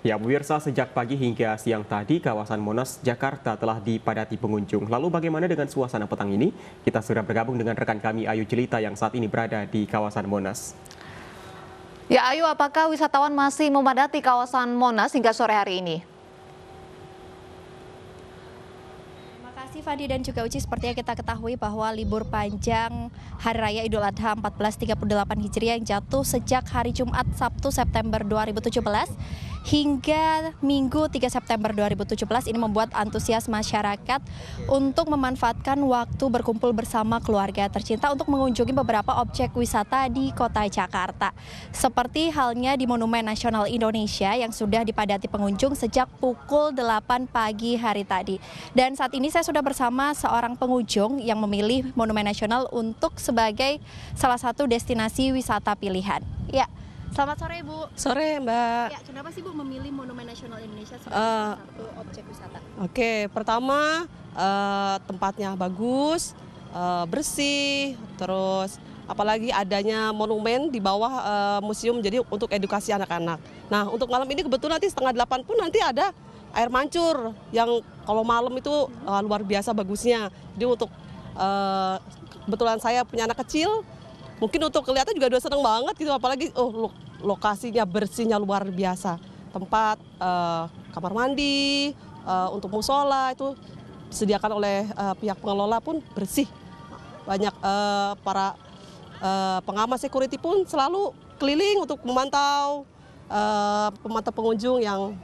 Ya, pemirsa, sejak pagi hingga siang tadi kawasan Monas, Jakarta telah dipadati pengunjung. Lalu bagaimana dengan suasana petang ini? Kita sudah bergabung dengan rekan kami Ayu Jelita yang saat ini berada di kawasan Monas. Ya Ayu, apakah wisatawan masih memadati kawasan Monas hingga sore hari ini? Fadli Fadi dan juga Uci. Seperti yang kita ketahui bahwa libur panjang Hari Raya Idul Adha 1438 Hijriah yang jatuh sejak hari Jumat Sabtu September 2017 hingga Minggu 3 September 2017 ini membuat antusias masyarakat untuk memanfaatkan waktu berkumpul bersama keluarga tercinta untuk mengunjungi beberapa objek wisata di kota Jakarta. Seperti halnya di Monumen Nasional Indonesia yang sudah dipadati pengunjung sejak pukul 8 pagi hari tadi. Dan saat ini saya sudah bersama seorang pengunjung yang memilih Monumen Nasional untuk sebagai salah satu destinasi wisata pilihan. Ya, Selamat sore ibu. Sore Mbak. Ya, kenapa sih Bu memilih Monumen Nasional Indonesia sebagai uh, satu objek wisata? Oke, okay. pertama uh, tempatnya bagus, uh, bersih, terus apalagi adanya monumen di bawah uh, museum jadi untuk edukasi anak-anak. Nah untuk malam ini kebetulan nanti setengah delapan pun nanti ada air mancur yang kalau malam itu uh, luar biasa bagusnya. Jadi untuk uh, kebetulan saya punya anak kecil, mungkin untuk kelihatan juga udah seneng banget gitu. Apalagi oh lokasinya bersihnya luar biasa. Tempat uh, kamar mandi, uh, untuk musola itu disediakan oleh uh, pihak pengelola pun bersih. Banyak uh, para uh, pengamat security pun selalu keliling untuk memantau uh, pemantau pengunjung yang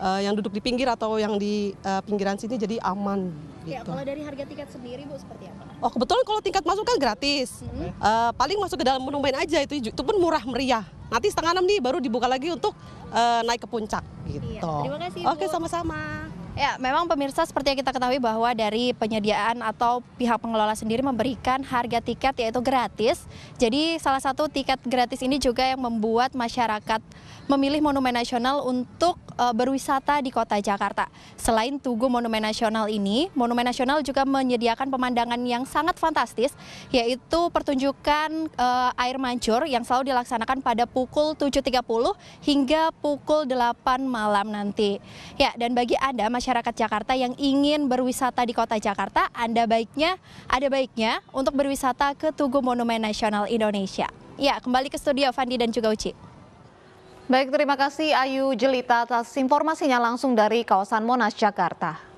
uh, yang duduk di pinggir atau yang di uh, pinggiran sini jadi aman. Ya, gitu. kalau dari harga tiket sendiri Bu seperti apa? Oh kebetulan kalau tingkat masuk kan gratis, mm -hmm. uh, paling masuk ke dalam monumen aja itu itu pun murah meriah. Nanti setengah enam nih baru dibuka lagi untuk uh, naik ke puncak iya, gitu. Iya, terima kasih. Oke sama-sama. Ya, memang pemirsa seperti yang kita ketahui bahwa dari penyediaan atau pihak pengelola sendiri memberikan harga tiket yaitu gratis. Jadi salah satu tiket gratis ini juga yang membuat masyarakat memilih Monumen Nasional untuk e, berwisata di kota Jakarta. Selain Tugu Monumen Nasional ini, Monumen Nasional juga menyediakan pemandangan yang sangat fantastis, yaitu pertunjukan e, air mancur yang selalu dilaksanakan pada pukul 7.30 hingga pukul 8 malam nanti. Ya, dan bagi Anda, masyarakat Jakarta yang ingin berwisata di kota Jakarta, Anda baiknya, ada baiknya untuk berwisata ke Tugu Monumen Nasional Indonesia. Ya, kembali ke studio Fandi dan juga Uci. Baik, terima kasih Ayu Jelita atas informasinya langsung dari kawasan Monas, Jakarta.